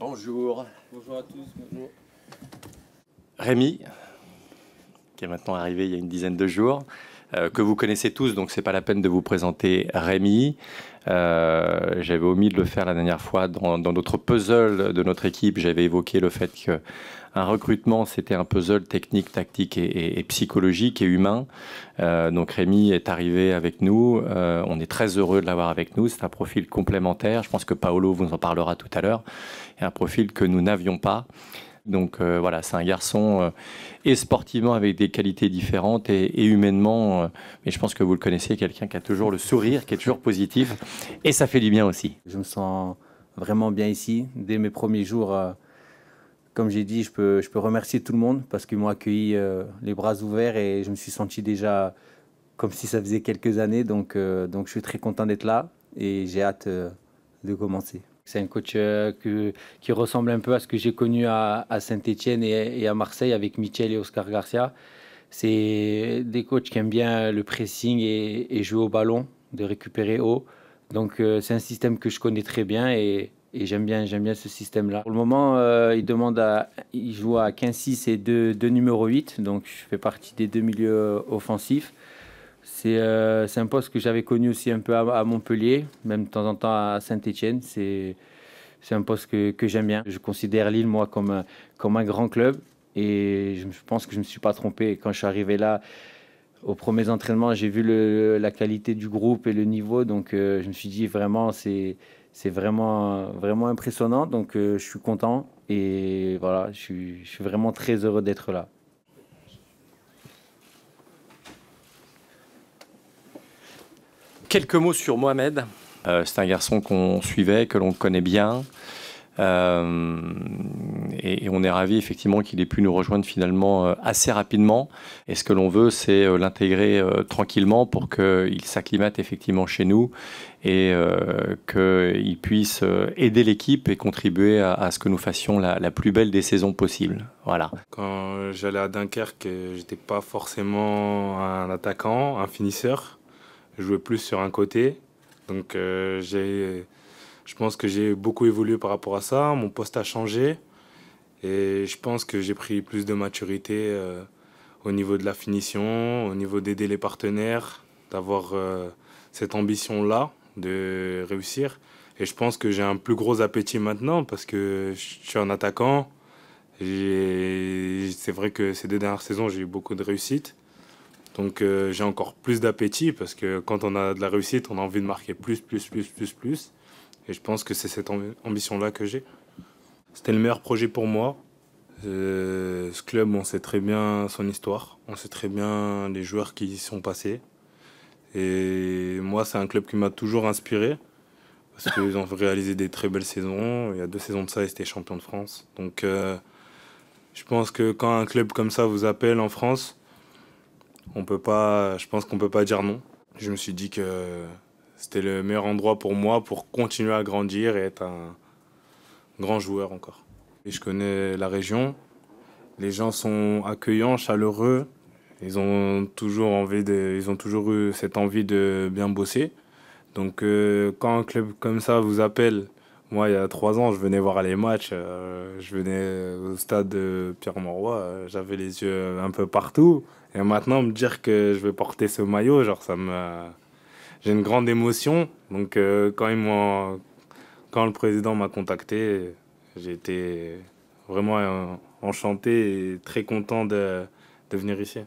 Bonjour. Bonjour à tous. Bonjour. Rémi, qui est maintenant arrivé il y a une dizaine de jours, euh, que vous connaissez tous, donc c'est pas la peine de vous présenter Rémi. Euh, j'avais omis de le faire la dernière fois dans, dans, notre puzzle de notre équipe. J'avais évoqué le fait que un recrutement, c'était un puzzle technique, tactique et, psychologique et humain. Euh, donc Rémi est arrivé avec nous. Euh, on est très heureux de l'avoir avec nous. C'est un profil complémentaire. Je pense que Paolo vous en parlera tout à l'heure. C'est un profil que nous n'avions pas. Donc euh, voilà, c'est un garçon et sportivement avec des qualités différentes et, humainement, mais je pense que vous le connaissez, quelqu'un qui a toujours le sourire, qui est toujours positif et ça fait du bien aussi. Je me sens vraiment bien ici. Dès mes premiers jours, comme j'ai dit, je peux, je peux remercier tout le monde parce qu'ils m'ont accueilli euh, les bras ouverts et je me suis senti déjà comme si ça faisait quelques années. Donc, euh, donc je suis très content d'être là et j'ai hâte euh, de commencer. C'est un coach que, qui ressemble un peu à ce que j'ai connu à, à Saint-Etienne et, et, à Marseille avec Michel et Oscar Garcia. C'est des coachs qui aiment bien le pressing et, et jouer au ballon, de récupérer haut. Donc c'est un système que je connais très bien et, et j'aime bien, j'aime bien ce système-là. Pour le moment, euh, il demande à, il joue à 15-6 et 2, 2 numéro 8, donc je fais partie des deux milieux euh, offensifs. Euh, c'est un poste que j'avais connu aussi un peu à, Montpellier, même de temps en temps à Saint-Etienne. C'est un poste que, que j'aime bien. Je considère Lille, moi, comme un, comme un grand club. Et je pense que je ne me suis pas trompé. Quand je suis arrivé là, aux premiers entraînements, j'ai vu le, la qualité du groupe et le niveau. Donc je me suis dit vraiment, c'est c'est vraiment, vraiment impressionnant. Donc, euh, je suis content et voilà, je suis, vraiment très heureux d'être là. Quelques mots sur Mohamed. Euh, c'est un garçon qu'on suivait, que l'on connaît bien, euh, et, on est ravi effectivement qu'il ait pu nous rejoindre finalement euh, assez rapidement. Et ce que l'on veut, c'est euh, l'intégrer tranquillement pour qu'il s'acclimate effectivement chez nous et qu'il puisse aider l'équipe et contribuer à, ce que nous fassions la, plus belle des saisons possibles. Voilà. Quand j'allais à Dunkerque, j'étais pas forcément un attaquant, un finisseur. Je jouais plus sur un côté. Donc j'ai je pense que j'ai beaucoup évolué par rapport à ça. Mon poste a changé. Et je pense que j'ai pris plus de maturité euh, au niveau de la finition, au niveau d'aider les partenaires, d'avoir euh, cette ambition-là de réussir. Et je pense que j'ai un plus gros appétit maintenant parce que je suis un attaquant. C'est vrai que ces deux dernières saisons, j'ai eu beaucoup de réussite. Donc euh, j'ai encore plus d'appétit parce que quand on a de la réussite, on a envie de marquer plus, plus, plus, plus, plus. Et je pense que c'est cette ambition-là que j'ai. C'était le meilleur projet pour moi. Euh, ce club, on sait très bien son histoire, on sait très bien les joueurs qui y sont passés. Et moi, c'est un club qui m'a toujours inspiré parce qu'ils ont réalisé des très belles saisons. Il y a deux saisons de ça, ils étaient champions de France. Donc, euh, je pense que quand un club comme ça vous appelle en France, on peut pas, je pense qu'on ne peut pas dire non. Je me suis dit que c'était le meilleur endroit pour moi pour continuer à grandir et être un grand joueur encore. Et je connais la région. Les gens sont accueillants, chaleureux. Ils ont toujours, envie de, ils ont toujours eu cette envie de bien bosser. Donc euh, quand un club comme ça vous appelle, moi il y a trois ans je venais voir les matchs, euh, je venais au stade de Pierre Moroy, euh, j'avais les yeux un peu partout. Et maintenant me dire que je vais porter ce maillot, genre ça me j'ai une grande émotion. Donc euh, quand, quand le président m'a contacté, j'ai été vraiment enchanté et très content de venir ici.